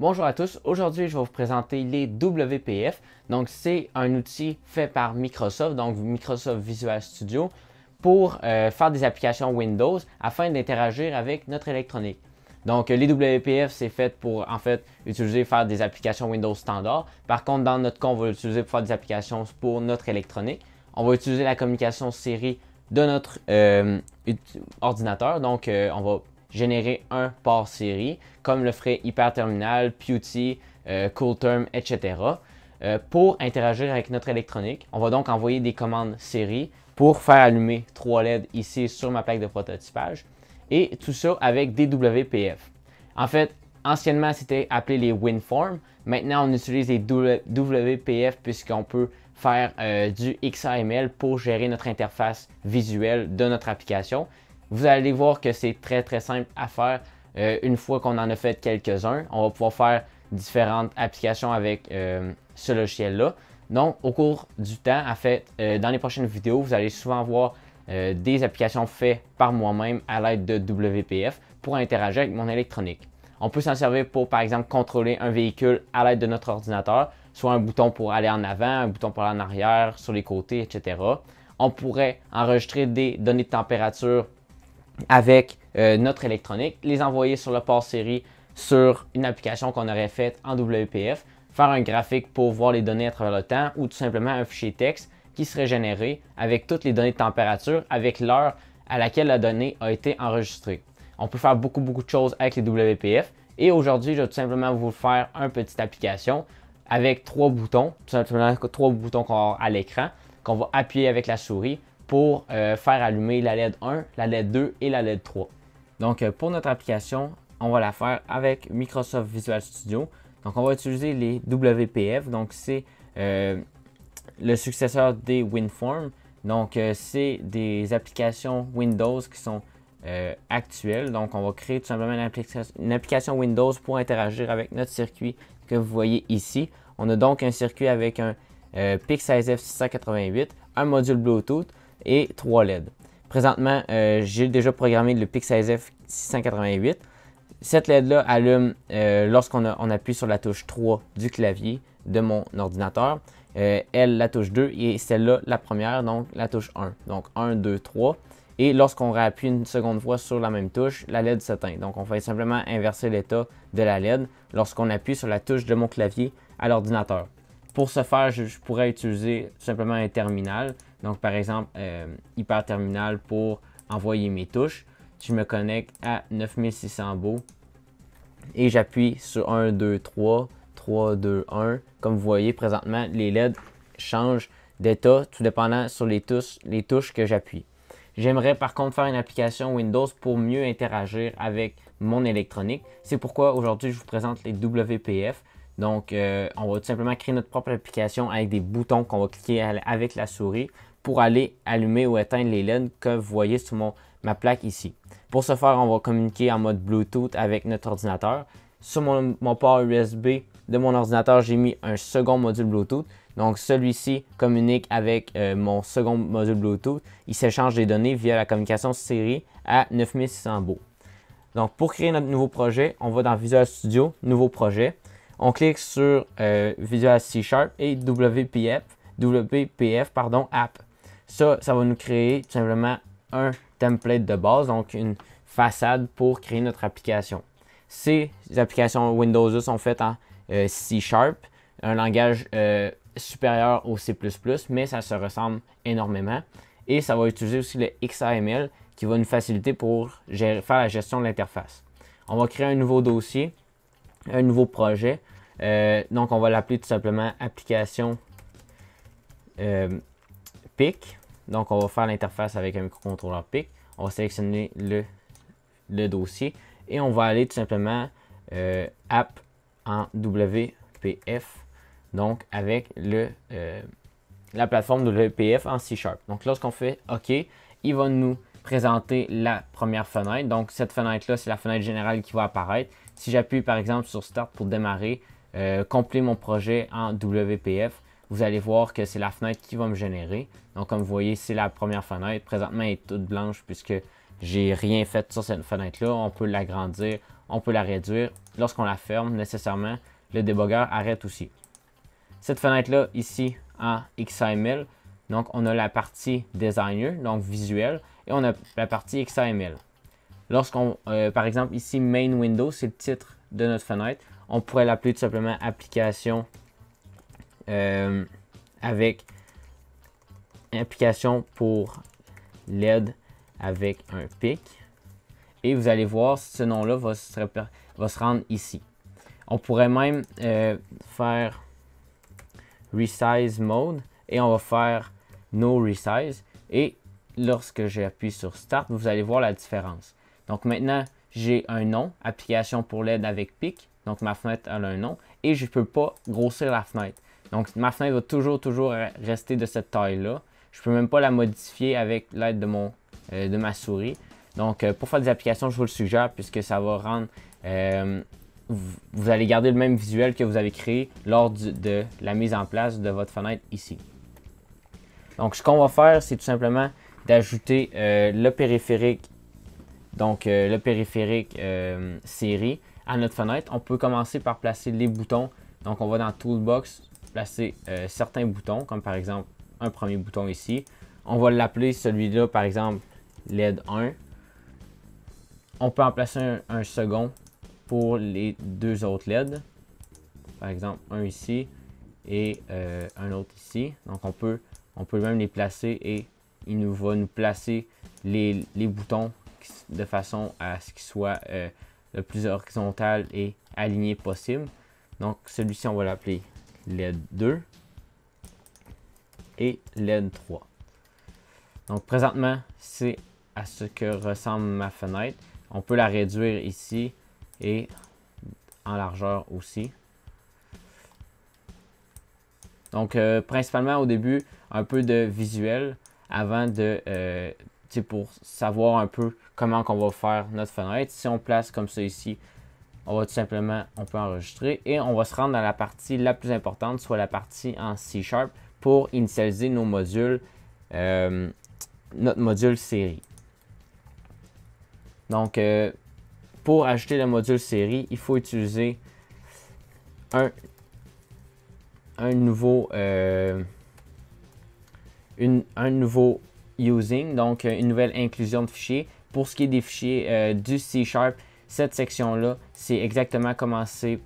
Bonjour à tous, aujourd'hui je vais vous présenter les WPF. Donc c'est un outil fait par Microsoft, donc Microsoft Visual Studio, pour euh, faire des applications Windows afin d'interagir avec notre électronique. Donc les WPF c'est fait pour en fait utiliser faire des applications Windows standard. Par contre dans notre cas on va l'utiliser pour faire des applications pour notre électronique. On va utiliser la communication série de notre euh, ordinateur. Donc euh, on va générer un port série, comme le ferait Hyperterminal, PuTTY, euh, Coolterm, etc. Euh, pour interagir avec notre électronique, on va donc envoyer des commandes série pour faire allumer trois LED ici sur ma plaque de prototypage, et tout ça avec des WPF. En fait, anciennement, c'était appelé les WinForm. Maintenant, on utilise les WPF puisqu'on peut faire euh, du XAML pour gérer notre interface visuelle de notre application. Vous allez voir que c'est très très simple à faire. Euh, une fois qu'on en a fait quelques-uns, on va pouvoir faire différentes applications avec euh, ce logiciel-là. Donc, au cours du temps, en fait, euh, dans les prochaines vidéos, vous allez souvent voir des applications faites par moi-même à l'aide de WPF pour interagir avec mon électronique. On peut s'en servir pour, par exemple, contrôler un véhicule à l'aide de notre ordinateur, soit un bouton pour aller en avant, un bouton pour aller en arrière, sur les côtés, etc. On pourrait enregistrer des données de température avec euh, notre électronique, les envoyer sur le port série sur une application qu'on aurait faite en WPF, faire un graphique pour voir les données à travers le temps ou tout simplement un fichier texte qui serait généré avec toutes les données de température, avec l'heure à laquelle la donnée a été enregistrée. On peut faire beaucoup, beaucoup de choses avec les WPF. Et aujourd'hui, je vais tout simplement vous faire une petite application avec trois boutons, tout simplement trois boutons qu'on a à l'écran, qu'on va appuyer avec la souris pour euh, faire allumer la LED 1, la LED 2 et la LED 3. Donc euh, pour notre application, on va la faire avec Microsoft Visual Studio. Donc on va utiliser les WPF, donc c'est euh, le successeur des WinForm. Donc c'est des applications Windows qui sont actuelles. Donc on va créer tout simplement une, application Windows pour interagir avec notre circuit que vous voyez ici. On a donc un circuit avec un PIC16F688, un module Bluetooth, et 3 LED. Présentement, euh, j'ai déjà programmé le pic 688. Cette LED-là allume euh, lorsqu'on on appuie sur la touche 3 du clavier de mon ordinateur. Euh, elle, la touche 2, et celle-là, la première, donc la touche 1. Donc 1, 2, 3. Et lorsqu'on réappuie une seconde fois sur la même touche, la LED s'éteint. Donc on fait simplement inverser l'état de la LED lorsqu'on appuie sur la touche de mon clavier à l'ordinateur. Pour ce faire, je pourrais utiliser simplement un terminal donc, par exemple, euh, hyperterminal pour envoyer mes touches. Je me connecte à 9600 bo et j'appuie sur 1, 2, 3, 3, 2, 1. Comme vous voyez, présentement, les LED changent d'état tout dépendant sur les touches, les touches que j'appuie. J'aimerais par contre faire une application Windows pour mieux interagir avec mon électronique. C'est pourquoi aujourd'hui, je vous présente les WPF. Donc, euh, on va tout simplement créer notre propre application avec des boutons qu'on va cliquer avec la souris pour aller allumer ou éteindre les LED que vous voyez sur ma plaque ici. Pour ce faire, on va communiquer en mode Bluetooth avec notre ordinateur. Sur mon, port USB de mon ordinateur, j'ai mis un second module Bluetooth. Donc celui-ci communique avec euh, mon second module Bluetooth. Il s'échange des données via la communication série à 9600 baux. Donc pour créer notre nouveau projet, on va dans Visual Studio, Nouveau projet. On clique sur euh, Visual C Sharp et WPF, WPF pardon, App. Ça, ça va nous créer tout simplement un template de base, donc une façade pour créer notre application. Ces applications Windows sont faites en euh, C un langage euh, supérieur au C++, mais ça se ressemble énormément. Et ça va utiliser aussi le XAML qui va nous faciliter pour faire la gestion de l'interface. On va créer un nouveau dossier, un nouveau projet. Euh, donc, on va l'appeler tout simplement application donc, on va faire l'interface avec un microcontrôleur PIC. On va sélectionner le, dossier et on va aller tout simplement euh, app en WPF, donc avec le, euh, la plateforme WPF en C Sharp. Donc, lorsqu'on fait OK, il va nous présenter la première fenêtre. Donc, cette fenêtre-là, c'est la fenêtre générale qui va apparaître. Si j'appuie par exemple sur Start pour démarrer, euh, compléter mon projet en WPF, vous allez voir que c'est la fenêtre qui va me générer. Donc, comme vous voyez, c'est la première fenêtre. Présentement, elle est toute blanche puisque j'ai rien fait sur cette fenêtre-là. On peut l'agrandir, on peut la réduire. Lorsqu'on la ferme, nécessairement, le débogueur arrête aussi. Cette fenêtre-là, ici, en XML, donc on a la partie designer, donc visuelle, et on a la partie XML. Lorsqu'on, euh, par exemple, ici, main window, c'est le titre de notre fenêtre, on pourrait l'appeler tout simplement application euh, avec application pour l'aide avec un pic. Et vous allez voir, ce nom-là va, se rendre ici. On pourrait même euh, faire Resize Mode et on va faire No Resize. Et lorsque j'appuie sur Start, vous allez voir la différence. Donc maintenant, j'ai un nom, application pour l'aide avec PIC. Donc ma fenêtre a un nom et je ne peux pas grossir la fenêtre. Donc ma fenêtre va toujours, toujours rester de cette taille-là. Je peux même pas la modifier avec l'aide de, euh, de ma souris. Donc euh, pour faire des applications, je vous le suggère puisque ça va rendre... Euh, vous, allez garder le même visuel que vous avez créé lors de la mise en place de votre fenêtre ici. Donc ce qu'on va faire, c'est tout simplement d'ajouter le périphérique, donc le périphérique série à notre fenêtre. On peut commencer par placer les boutons. Donc on va dans Toolbox, placer euh, certains boutons, comme par exemple un premier bouton ici. On va l'appeler celui-là, par exemple, LED 1. On peut en placer un, second pour les deux autres LED. Par exemple, un ici et euh, un autre ici. Donc, on peut, on peut même les placer et il nous va nous placer les, les boutons de façon à ce qu'ils soient euh, le plus horizontal et aligné possible. Donc, celui-ci, on va l'appeler LED 2 et LED 3. Donc présentement, c'est à ce que ressemble ma fenêtre. On peut la réduire ici et en largeur aussi. Donc euh, principalement au début, un peu de visuel avant de euh, pour savoir un peu comment qu'on va faire notre fenêtre. Si on place comme ça ici, on va tout simplement, on peut enregistrer et on va se rendre dans la partie la plus importante, soit la partie en C Sharp pour initialiser nos modules, euh, notre module série. Donc, euh, pour ajouter le module série, il faut utiliser un, un nouveau, euh, un nouveau using, donc une nouvelle inclusion de fichiers. Pour ce qui est des fichiers du C Sharp, cette section-là c'est exactement comme en C++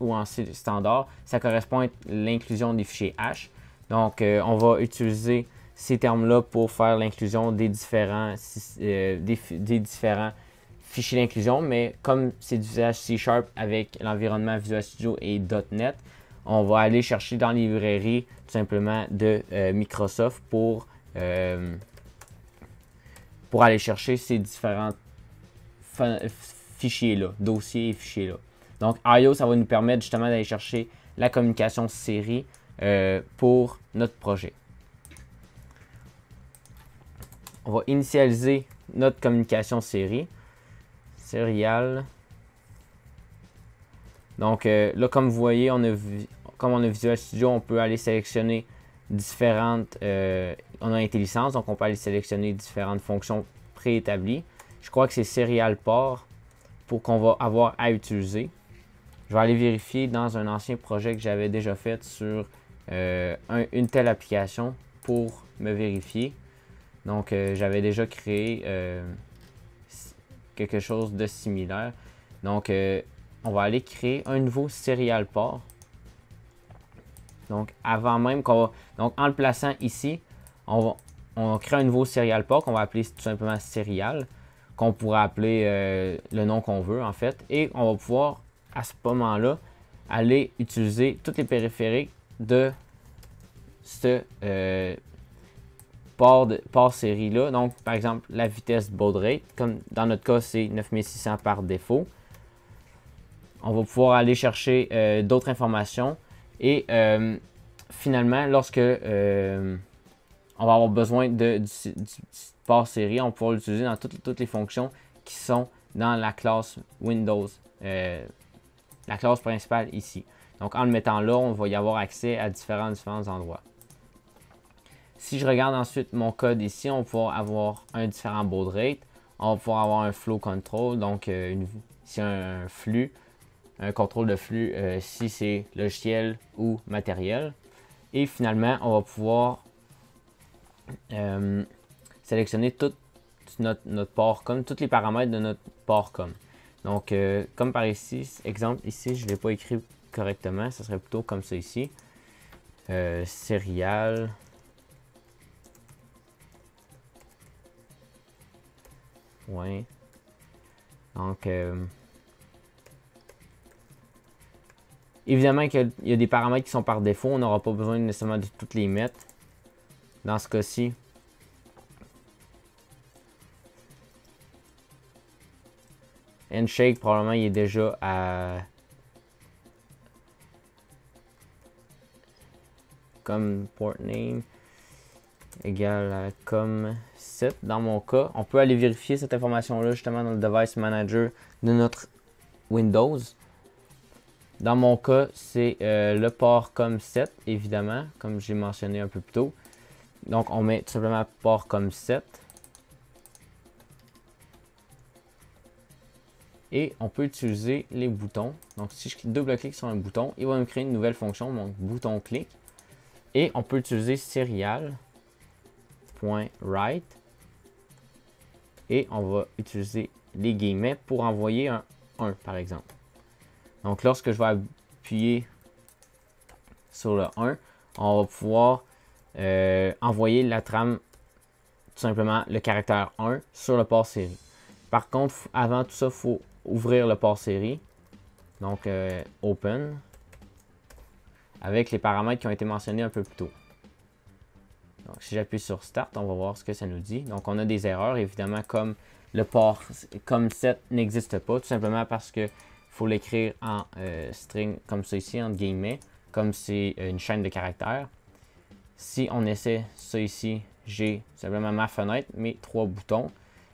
ou en C standard. Ça correspond à l'inclusion des fichiers H. Donc, euh, on va utiliser ces termes-là pour faire l'inclusion des différents, euh, des, différents fichiers d'inclusion. Mais comme c'est du C Sharp avec l'environnement Visual Studio et .NET, on va aller chercher dans les librairies simplement de euh, Microsoft pour, pour aller chercher ces différentes fichiers là dossier et fichier-là. Donc, IO, ça va nous permettre justement d'aller chercher la communication série euh, pour notre projet. On va initialiser notre communication série. Serial. Donc euh, là, comme vous voyez, on a comme on a Visual Studio, on peut aller sélectionner différentes... Euh, on a IntelliSense, donc on peut aller sélectionner différentes fonctions préétablies. Je crois que c'est Serial Port pour qu'on va avoir à utiliser. Je vais aller vérifier dans un ancien projet que j'avais déjà fait sur euh, une telle application pour me vérifier. Donc, euh, j'avais déjà créé euh, quelque chose de similaire. Donc, on va aller créer un nouveau serial port. Donc, avant même qu'on Donc, en le plaçant ici, on, va, créer crée un nouveau serial port qu'on va appeler tout simplement serial qu'on pourra appeler euh, le nom qu'on veut en fait. Et on va pouvoir à ce moment-là aller utiliser toutes les périphériques de ce euh, port, de, port série là. Donc par exemple la vitesse baud comme dans notre cas c'est 9600 par défaut. On va pouvoir aller chercher euh, d'autres informations et finalement lorsque on va avoir besoin de, par série. On pourra l'utiliser dans toutes, les fonctions qui sont dans la classe Windows, euh, la classe principale ici. Donc en le mettant là, on va y avoir accès à différents, différents endroits. Si je regarde ensuite mon code ici, on pourra avoir un différent baud rate. On pourra avoir un flow control, donc euh, si un, flux, un contrôle de flux, euh, si c'est logiciel ou matériel. Et finalement, on va pouvoir sélectionner tout notre, port tous les paramètres de notre port comme. Donc, euh, comme par ici, exemple ici, je ne l'ai pas écrit correctement, ce serait plutôt comme ça ici. serial. Euh, ouais. Donc, euh, évidemment qu'il y a des paramètres qui sont par défaut, on n'aura pas besoin nécessairement de toutes les mettre. Dans ce cas-ci, Handshake, probablement, il est déjà à... Comme port name égale à comme 7 dans mon cas. On peut aller vérifier cette information-là justement dans le device manager de notre Windows. Dans mon cas, c'est euh, le port comme 7, évidemment, comme j'ai mentionné un peu plus tôt. Donc, on met tout simplement port comme 7. Et on peut utiliser les boutons. Donc, si je double-clique sur un bouton, il va me créer une nouvelle fonction, donc bouton clic. Et on peut utiliser serial.write. Et on va utiliser les guillemets pour envoyer un 1, par exemple. Donc, lorsque je vais appuyer sur le 1, on va pouvoir euh, envoyer la trame, tout simplement le caractère 1 sur le port série. Par contre, avant tout ça, il faut ouvrir le port série, donc euh, Open, avec les paramètres qui ont été mentionnés un peu plus tôt. Donc, si j'appuie sur Start, on va voir ce que ça nous dit. Donc, on a des erreurs, évidemment, comme le port comme 7 n'existe pas, tout simplement parce qu'il faut l'écrire en euh, string comme ça ici, entre guillemets, comme c'est euh, une chaîne de caractères. Si on essaie ça ici, j'ai simplement ma fenêtre, mes trois boutons.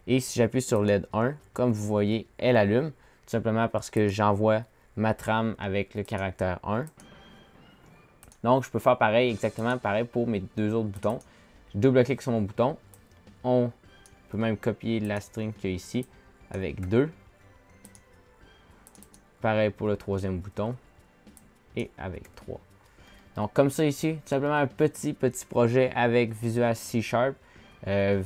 Et si j'appuie sur LED 1, comme vous voyez, elle allume, tout simplement parce que j'envoie ma trame avec le caractère 1. Donc, je peux faire pareil, exactement pareil pour mes deux autres boutons. Je double-clique sur mon bouton. On peut même copier la string qu'il y a ici avec 2. Pareil pour le troisième bouton et avec 3. Donc comme ça ici, tout simplement un petit, petit projet avec Visual C Sharp. Euh,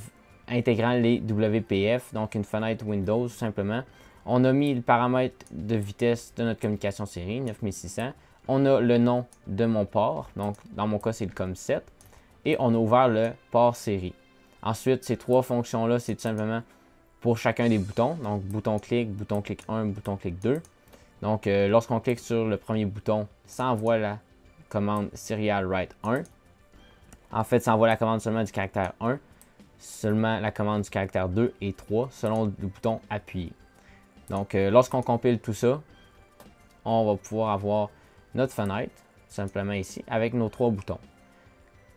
intégrant les WPF, donc une fenêtre Windows tout simplement. On a mis le paramètre de vitesse de notre communication série, 9600. On a le nom de mon port, donc dans mon cas c'est le COM7. Et on a ouvert le port série. Ensuite, ces trois fonctions-là, c'est tout simplement pour chacun des boutons. Donc, bouton clic, bouton clic 1, bouton clic 2. Donc, euh, lorsqu'on clique sur le premier bouton, ça envoie la commande serial write 1. En fait, ça envoie la commande seulement du caractère 1 seulement la commande du caractère 2 et 3 selon le bouton appuyé. Donc, euh, lorsqu'on compile tout ça, on va pouvoir avoir notre fenêtre, simplement ici, avec nos trois boutons.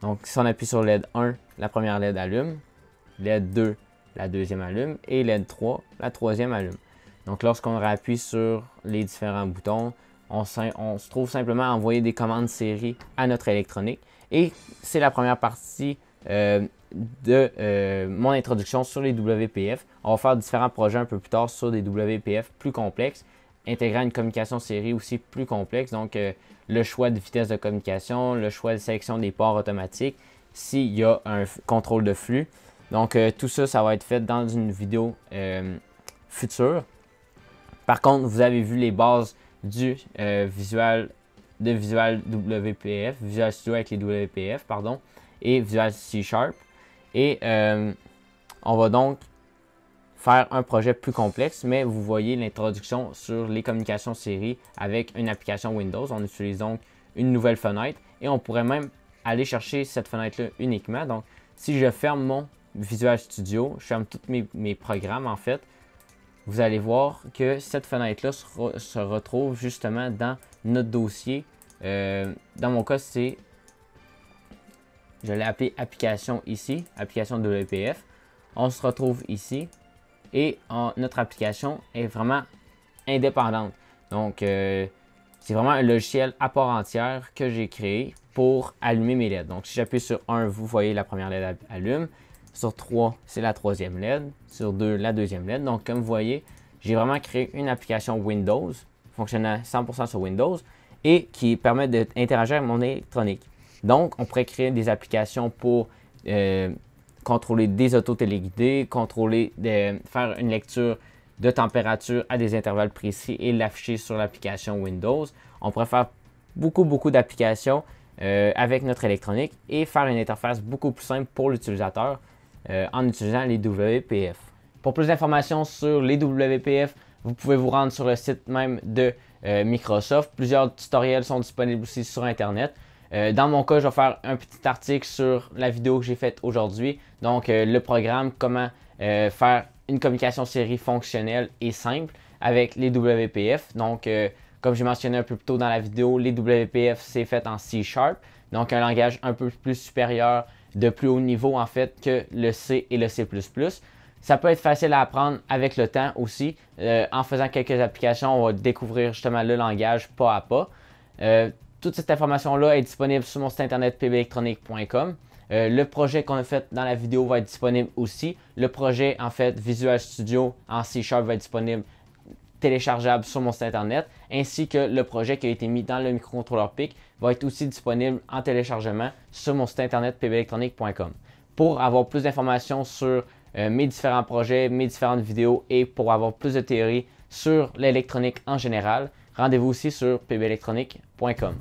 Donc, si on appuie sur LED 1, la première LED allume, LED 2, la deuxième allume, et LED 3, la troisième allume. Donc, lorsqu'on réappuie sur les différents boutons, on, se trouve simplement à envoyer des commandes série à notre électronique. Et c'est la première partie euh, de euh, mon introduction sur les WPF. On va faire différents projets un peu plus tard sur des WPF plus complexes, intégrant une communication série aussi plus complexe. Donc, euh, le choix de vitesse de communication, le choix de sélection des ports automatiques, s'il y a un contrôle de flux. Donc, euh, tout ça, ça va être fait dans une vidéo future. Par contre, vous avez vu les bases du visual de Visual WPF, Visual Studio avec les WPF, pardon, et Visual C Sharp. Et euh, on va donc faire un projet plus complexe, mais vous voyez l'introduction sur les communications série avec une application Windows. On utilise donc une nouvelle fenêtre et on pourrait même aller chercher cette fenêtre-là uniquement. Donc, si je ferme mon Visual Studio, je ferme tous mes, programmes en fait, vous allez voir que cette fenêtre-là se, retrouve justement dans notre dossier. Euh, dans mon cas, c'est je l'ai appelé application ici, application de l'EPF. On se retrouve ici et en, notre application est vraiment indépendante. Donc, euh, c'est vraiment un logiciel à part entière que j'ai créé pour allumer mes LED. Donc, si j'appuie sur 1, vous voyez la première LED allume. Sur 3, c'est la troisième LED. Sur 2, la deuxième LED. Donc, comme vous voyez, j'ai vraiment créé une application Windows, fonctionnant 100% sur Windows, et qui permet d'interagir avec mon électronique. Donc, on pourrait créer des applications pour euh, contrôler des autos téléguidées, contrôler, euh, faire une lecture de température à des intervalles précis et l'afficher sur l'application Windows. On pourrait faire beaucoup, beaucoup d'applications euh, avec notre électronique et faire une interface beaucoup plus simple pour l'utilisateur en utilisant les WPF. Pour plus d'informations sur les WPF, vous pouvez vous rendre sur le site même de Microsoft. Plusieurs tutoriels sont disponibles aussi sur Internet. Euh, dans mon cas, je vais faire un petit article sur la vidéo que j'ai faite aujourd'hui. Donc, euh, le programme, comment euh, faire une communication série fonctionnelle et simple avec les WPF. Donc, comme j'ai mentionné un peu plus tôt dans la vidéo, les WPF, c'est fait en C Sharp. Donc, un langage un peu plus supérieur, de plus haut niveau, en fait, que le C et le C++. Ça peut être facile à apprendre avec le temps aussi. en faisant quelques applications, on va découvrir justement le langage pas à pas. Toute cette information-là est disponible sur mon site internet pbelectronique.com. Euh, le projet qu'on a fait dans la vidéo va être disponible aussi. Le projet, en fait, Visual Studio en C Sharp va être disponible téléchargeable sur mon site internet, ainsi que le projet qui a été mis dans le microcontrôleur PIC va être aussi disponible en téléchargement sur mon site internet pbelectronique.com. Pour avoir plus d'informations sur euh, mes différents projets, mes différentes vidéos et pour avoir plus de théories sur l'électronique en général, Rendez-vous aussi sur pbelectronique.com.